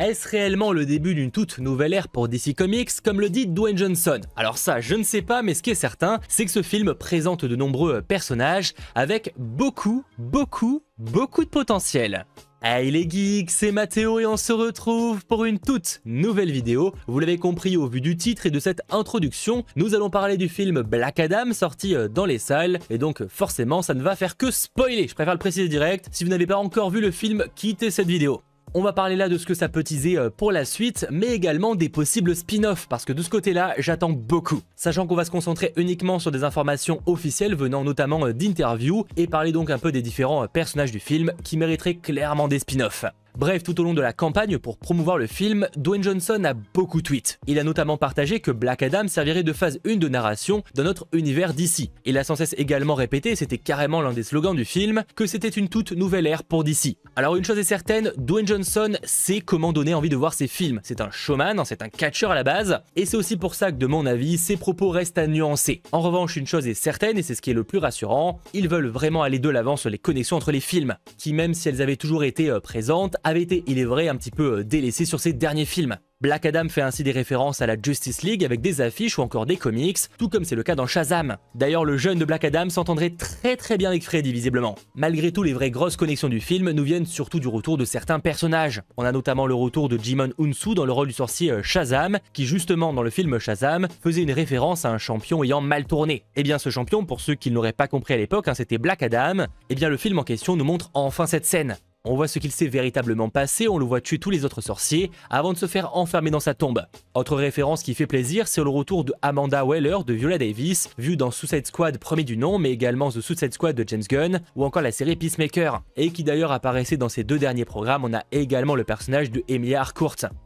Est-ce réellement le début d'une toute nouvelle ère pour DC Comics, comme le dit Dwayne Johnson Alors ça, je ne sais pas, mais ce qui est certain, c'est que ce film présente de nombreux personnages avec beaucoup, beaucoup, beaucoup de potentiel. Hey les geeks, c'est Mathéo et on se retrouve pour une toute nouvelle vidéo. Vous l'avez compris au vu du titre et de cette introduction, nous allons parler du film Black Adam sorti euh, dans les salles et donc forcément ça ne va faire que spoiler. Je préfère le préciser direct, si vous n'avez pas encore vu le film, quittez cette vidéo. On va parler là de ce que ça peut teaser euh, pour la suite, mais également des possibles spin-offs, parce que de ce côté-là, j'attends beaucoup. Sachant qu'on va se concentrer uniquement sur des informations officielles venant notamment euh, d'interviews, et parler donc un peu des différents euh, personnages du film qui mériteraient clairement des spin-offs. Bref, tout au long de la campagne pour promouvoir le film, Dwayne Johnson a beaucoup tweeté. Il a notamment partagé que Black Adam servirait de phase 1 de narration dans notre univers DC. Il a sans cesse également répété, c'était carrément l'un des slogans du film, que c'était une toute nouvelle ère pour DC. Alors une chose est certaine, Dwayne Johnson sait comment donner envie de voir ses films. C'est un showman, hein, c'est un catcher à la base, et c'est aussi pour ça que de mon avis, ses propos restent à nuancer. En revanche, une chose est certaine, et c'est ce qui est le plus rassurant, ils veulent vraiment aller de l'avant sur les connexions entre les films, qui même si elles avaient toujours été euh, présentes, avait été, il est vrai, un petit peu euh, délaissé sur ses derniers films. Black Adam fait ainsi des références à la Justice League avec des affiches ou encore des comics, tout comme c'est le cas dans Shazam. D'ailleurs, le jeune de Black Adam s'entendrait très très bien avec Freddy, visiblement. Malgré tout, les vraies grosses connexions du film nous viennent surtout du retour de certains personnages. On a notamment le retour de Jimon Unsu dans le rôle du sorcier euh, Shazam, qui justement dans le film Shazam faisait une référence à un champion ayant mal tourné. Et eh bien ce champion, pour ceux qui ne l'auraient pas compris à l'époque, hein, c'était Black Adam, et eh bien le film en question nous montre enfin cette scène. On voit ce qu'il s'est véritablement passé, on le voit tuer tous les autres sorciers, avant de se faire enfermer dans sa tombe. Autre référence qui fait plaisir, c'est le retour de Amanda Weller de Viola Davis, vue dans Suicide Squad premier du nom, mais également The Suicide Squad de James Gunn, ou encore la série Peacemaker, et qui d'ailleurs apparaissait dans ces deux derniers programmes, on a également le personnage de Emilia Harcourt.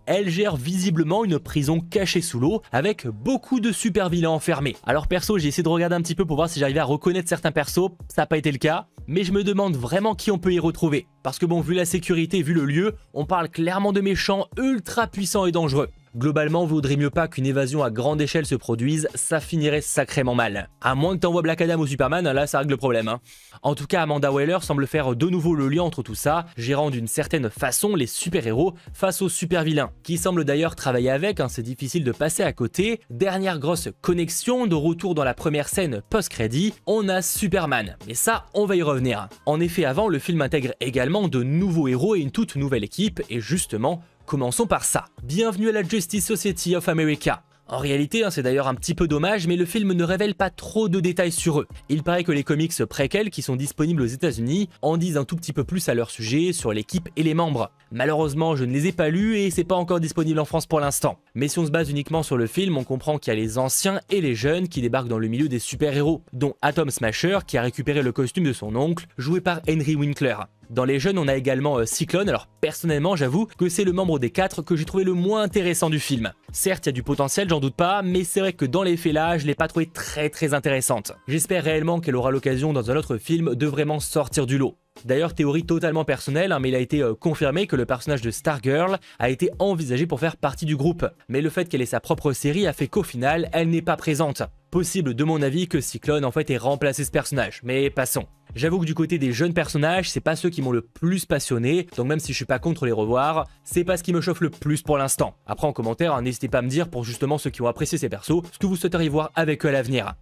Elle gère visiblement une prison cachée sous l'eau, avec beaucoup de super vilains enfermés. Alors perso, j'ai essayé de regarder un petit peu pour voir si j'arrivais à reconnaître certains persos, ça n'a pas été le cas, mais je me demande vraiment qui on peut y retrouver. Parce que bon, vu la sécurité, vu le lieu, on parle clairement de méchants ultra puissants et dangereux. Globalement, vaudrait mieux pas qu'une évasion à grande échelle se produise, ça finirait sacrément mal. À moins que t'envoies Black Adam au Superman, là ça règle le problème. Hein. En tout cas, Amanda Weller semble faire de nouveau le lien entre tout ça, gérant d'une certaine façon les super-héros face aux super-vilains, qui semblent d'ailleurs travailler avec, hein, c'est difficile de passer à côté. Dernière grosse connexion, de retour dans la première scène post-crédit, on a Superman. Mais ça, on va y revenir. En effet, avant, le film intègre également de nouveaux héros et une toute nouvelle équipe, et justement, Commençons par ça. Bienvenue à la Justice Society of America. En réalité, hein, c'est d'ailleurs un petit peu dommage, mais le film ne révèle pas trop de détails sur eux. Il paraît que les comics préquels qui sont disponibles aux États-Unis en disent un tout petit peu plus à leur sujet, sur l'équipe et les membres. Malheureusement, je ne les ai pas lus et c'est pas encore disponible en France pour l'instant. Mais si on se base uniquement sur le film, on comprend qu'il y a les anciens et les jeunes qui débarquent dans le milieu des super-héros, dont Atom Smasher qui a récupéré le costume de son oncle, joué par Henry Winkler. Dans les jeunes, on a également euh, Cyclone. Alors personnellement, j'avoue que c'est le membre des quatre que j'ai trouvé le moins intéressant du film. Certes, il y a du potentiel, j'en doute pas, mais c'est vrai que dans les faits là, je l'ai pas trouvé très très intéressante. J'espère réellement qu'elle aura l'occasion dans un autre film de vraiment sortir du lot. D'ailleurs, théorie totalement personnelle, hein, mais il a été euh, confirmé que le personnage de Stargirl a été envisagé pour faire partie du groupe. Mais le fait qu'elle ait sa propre série a fait qu'au final, elle n'est pas présente possible de mon avis que Cyclone en fait ait remplacé ce personnage, mais passons. J'avoue que du côté des jeunes personnages, c'est pas ceux qui m'ont le plus passionné, donc même si je suis pas contre les revoir, c'est pas ce qui me chauffe le plus pour l'instant. Après en commentaire, hein, n'hésitez pas à me dire pour justement ceux qui ont apprécié ces persos, ce que vous souhaiteriez voir avec eux à l'avenir.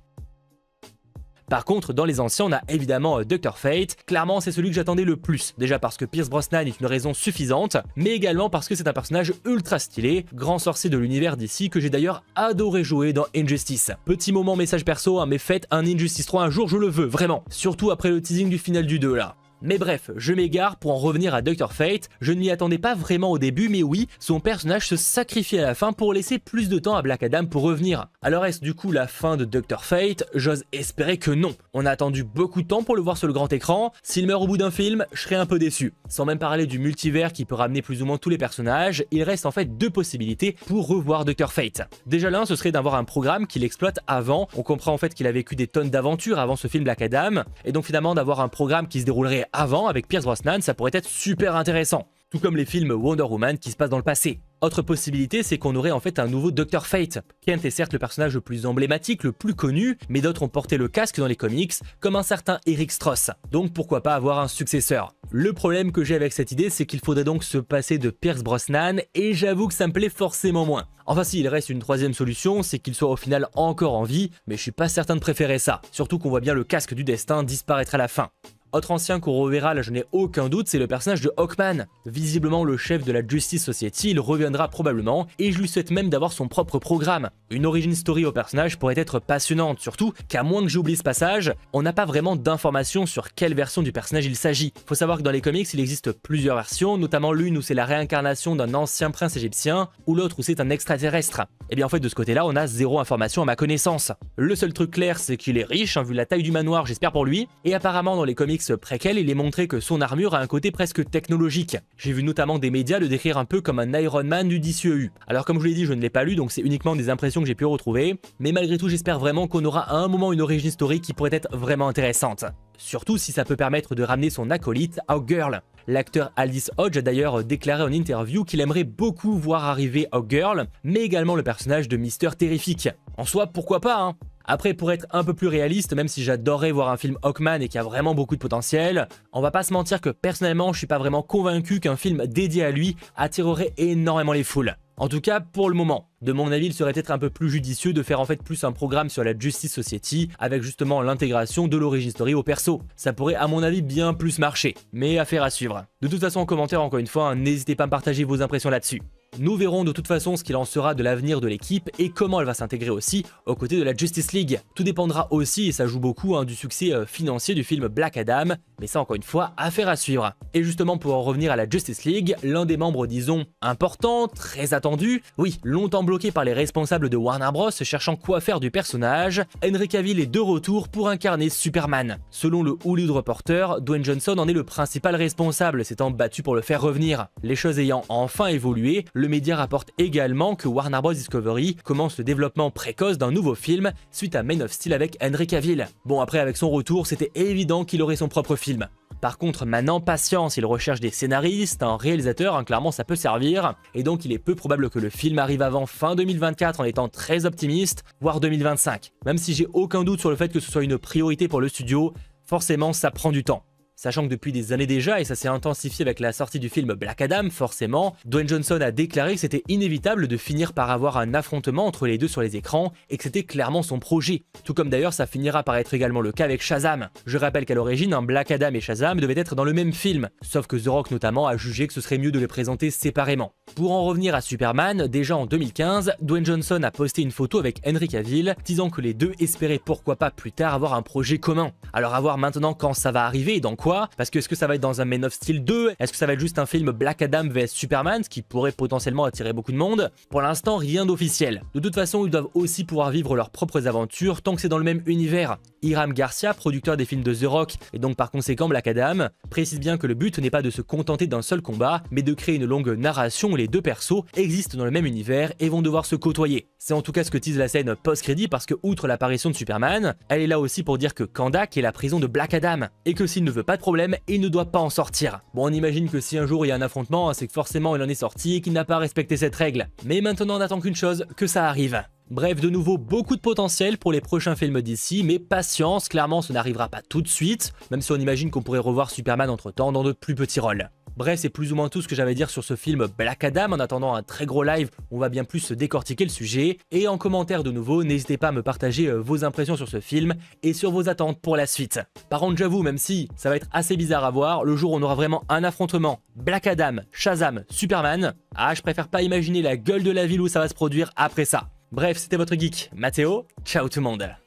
Par contre, dans les anciens, on a évidemment euh, Dr. Fate. Clairement, c'est celui que j'attendais le plus. Déjà parce que Pierce Brosnan est une raison suffisante, mais également parce que c'est un personnage ultra stylé, grand sorcier de l'univers d'ici que j'ai d'ailleurs adoré jouer dans Injustice. Petit moment message perso, à hein, mais faites un Injustice 3 un jour, je le veux, vraiment. Surtout après le teasing du final du 2 là. Mais bref, je m'égare pour en revenir à Dr. Fate, je ne m'y attendais pas vraiment au début, mais oui, son personnage se sacrifie à la fin pour laisser plus de temps à Black Adam pour revenir. Alors est-ce du coup la fin de Dr. Fate J'ose espérer que non. On a attendu beaucoup de temps pour le voir sur le grand écran, s'il meurt au bout d'un film, je serais un peu déçu. Sans même parler du multivers qui peut ramener plus ou moins tous les personnages, il reste en fait deux possibilités pour revoir Dr. Fate. Déjà l'un, ce serait d'avoir un programme qu'il exploite avant, on comprend en fait qu'il a vécu des tonnes d'aventures avant ce film Black Adam, et donc finalement d'avoir un programme qui se déroulerait avant avec Pierce Brosnan, ça pourrait être super intéressant. Tout comme les films Wonder Woman qui se passent dans le passé. Autre possibilité, c'est qu'on aurait en fait un nouveau Dr Fate. Kent est certes le personnage le plus emblématique, le plus connu, mais d'autres ont porté le casque dans les comics, comme un certain Eric Strauss. Donc pourquoi pas avoir un successeur Le problème que j'ai avec cette idée, c'est qu'il faudrait donc se passer de Pierce Brosnan, et j'avoue que ça me plaît forcément moins. Enfin si, il reste une troisième solution, c'est qu'il soit au final encore en vie, mais je suis pas certain de préférer ça, surtout qu'on voit bien le casque du destin disparaître à la fin. Autre ancien qu'on reverra, là je n'ai aucun doute, c'est le personnage de Hawkman. Visiblement le chef de la Justice Society, il reviendra probablement, et je lui souhaite même d'avoir son propre programme. Une origin story au personnage pourrait être passionnante, surtout qu'à moins que j'oublie ce passage, on n'a pas vraiment d'informations sur quelle version du personnage il s'agit. Faut savoir que dans les comics, il existe plusieurs versions, notamment l'une où c'est la réincarnation d'un ancien prince égyptien, ou l'autre où c'est un extraterrestre. Et eh bien en fait de ce côté-là, on a zéro information à ma connaissance. Le seul truc clair, c'est qu'il est riche, hein, vu la taille du manoir, j'espère pour lui, et apparemment dans les comics, près qu'elle, il est montré que son armure a un côté presque technologique. J'ai vu notamment des médias le décrire un peu comme un Iron Man du DCEU. Alors comme je l'ai dit, je ne l'ai pas lu, donc c'est uniquement des impressions que j'ai pu retrouver, mais malgré tout j'espère vraiment qu'on aura à un moment une origine historique qui pourrait être vraiment intéressante. Surtout si ça peut permettre de ramener son acolyte, girl. L'acteur Alice Hodge a d'ailleurs déclaré en interview qu'il aimerait beaucoup voir arriver girl, mais également le personnage de Mister Terrifique. En soi, pourquoi pas, hein après, pour être un peu plus réaliste, même si j'adorais voir un film Hawkman et qui a vraiment beaucoup de potentiel, on va pas se mentir que personnellement, je suis pas vraiment convaincu qu'un film dédié à lui attirerait énormément les foules. En tout cas, pour le moment. De mon avis, il serait peut-être un peu plus judicieux de faire en fait plus un programme sur la Justice Society avec justement l'intégration de l'origine story au perso. Ça pourrait à mon avis bien plus marcher, mais affaire à suivre. De toute façon, en commentaire encore une fois, hein, n'hésitez pas à me partager vos impressions là-dessus. Nous verrons de toute façon ce qu'il en sera de l'avenir de l'équipe et comment elle va s'intégrer aussi aux côtés de la Justice League. Tout dépendra aussi, et ça joue beaucoup, hein, du succès euh, financier du film Black Adam, mais ça encore une fois, affaire à suivre. Et justement pour en revenir à la Justice League, l'un des membres disons important, très attendu, oui, longtemps bloqué par les responsables de Warner Bros cherchant quoi faire du personnage, Henry Cavill est de retour pour incarner Superman. Selon le Hollywood Reporter, Dwayne Johnson en est le principal responsable, s'étant battu pour le faire revenir. Les choses ayant enfin évolué, le média rapporte également que Warner Bros. Discovery commence le développement précoce d'un nouveau film suite à Man of Steel avec Henry Cavill. Bon après avec son retour, c'était évident qu'il aurait son propre film. Par contre, maintenant, patience, il recherche des scénaristes, un réalisateur, hein, clairement ça peut servir, et donc il est peu probable que le film arrive avant fin 2024 en étant très optimiste, voire 2025. Même si j'ai aucun doute sur le fait que ce soit une priorité pour le studio, forcément ça prend du temps. Sachant que depuis des années déjà, et ça s'est intensifié avec la sortie du film Black Adam, forcément, Dwayne Johnson a déclaré que c'était inévitable de finir par avoir un affrontement entre les deux sur les écrans, et que c'était clairement son projet. Tout comme d'ailleurs ça finira par être également le cas avec Shazam. Je rappelle qu'à l'origine, un hein, Black Adam et Shazam devaient être dans le même film, sauf que The Rock notamment a jugé que ce serait mieux de les présenter séparément. Pour en revenir à Superman, déjà en 2015, Dwayne Johnson a posté une photo avec Henry Cavill, disant que les deux espéraient pourquoi pas plus tard avoir un projet commun. Alors à voir maintenant quand ça va arriver et dans quoi parce que est-ce que ça va être dans un Man of Steel 2 Est-ce que ça va être juste un film Black Adam vs Superman, ce qui pourrait potentiellement attirer beaucoup de monde Pour l'instant, rien d'officiel. De toute façon, ils doivent aussi pouvoir vivre leurs propres aventures tant que c'est dans le même univers. Hiram Garcia, producteur des films de The Rock et donc par conséquent Black Adam, précise bien que le but n'est pas de se contenter d'un seul combat, mais de créer une longue narration où les deux persos existent dans le même univers et vont devoir se côtoyer. C'est en tout cas ce que tease la scène post-crédit parce que outre l'apparition de Superman, elle est là aussi pour dire que Kandak est la prison de Black Adam et que s'il ne veut pas problème et ne doit pas en sortir. Bon, on imagine que si un jour il y a un affrontement, c'est que forcément il en est sorti et qu'il n'a pas respecté cette règle. Mais maintenant on attend qu'une chose, que ça arrive. Bref, de nouveau, beaucoup de potentiel pour les prochains films d'ici, mais patience, clairement, ce n'arrivera pas tout de suite, même si on imagine qu'on pourrait revoir Superman entre-temps dans de plus petits rôles. Bref, c'est plus ou moins tout ce que j'avais à dire sur ce film Black Adam. En attendant un très gros live, on va bien plus se décortiquer le sujet. Et en commentaire de nouveau, n'hésitez pas à me partager euh, vos impressions sur ce film et sur vos attentes pour la suite. Par contre, j'avoue, même si ça va être assez bizarre à voir, le jour où on aura vraiment un affrontement Black Adam, Shazam, Superman, ah, je préfère pas imaginer la gueule de la ville où ça va se produire après ça. Bref, c'était votre geek, Mathéo. Ciao tout le monde